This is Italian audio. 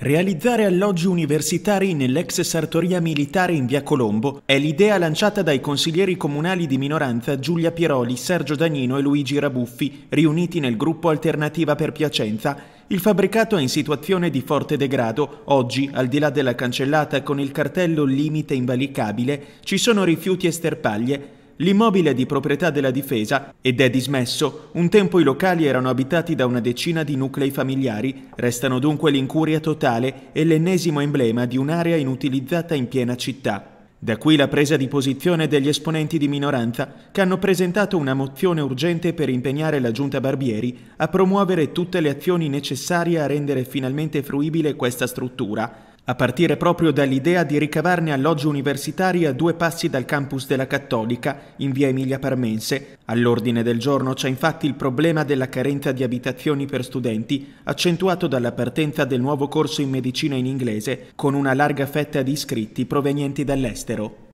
Realizzare alloggi universitari nell'ex sartoria militare in via Colombo è l'idea lanciata dai consiglieri comunali di minoranza Giulia Pieroli, Sergio Danino e Luigi Rabuffi, riuniti nel gruppo Alternativa per Piacenza. Il fabbricato è in situazione di forte degrado. Oggi, al di là della cancellata con il cartello Limite invalicabile, ci sono rifiuti e sterpaglie. L'immobile è di proprietà della difesa ed è dismesso. Un tempo i locali erano abitati da una decina di nuclei familiari, restano dunque l'incuria totale e l'ennesimo emblema di un'area inutilizzata in piena città. Da qui la presa di posizione degli esponenti di minoranza che hanno presentato una mozione urgente per impegnare la giunta Barbieri a promuovere tutte le azioni necessarie a rendere finalmente fruibile questa struttura, a partire proprio dall'idea di ricavarne alloggi universitari a due passi dal campus della Cattolica, in via Emilia Parmense. All'ordine del giorno c'è infatti il problema della carenza di abitazioni per studenti, accentuato dalla partenza del nuovo corso in medicina in inglese, con una larga fetta di iscritti provenienti dall'estero.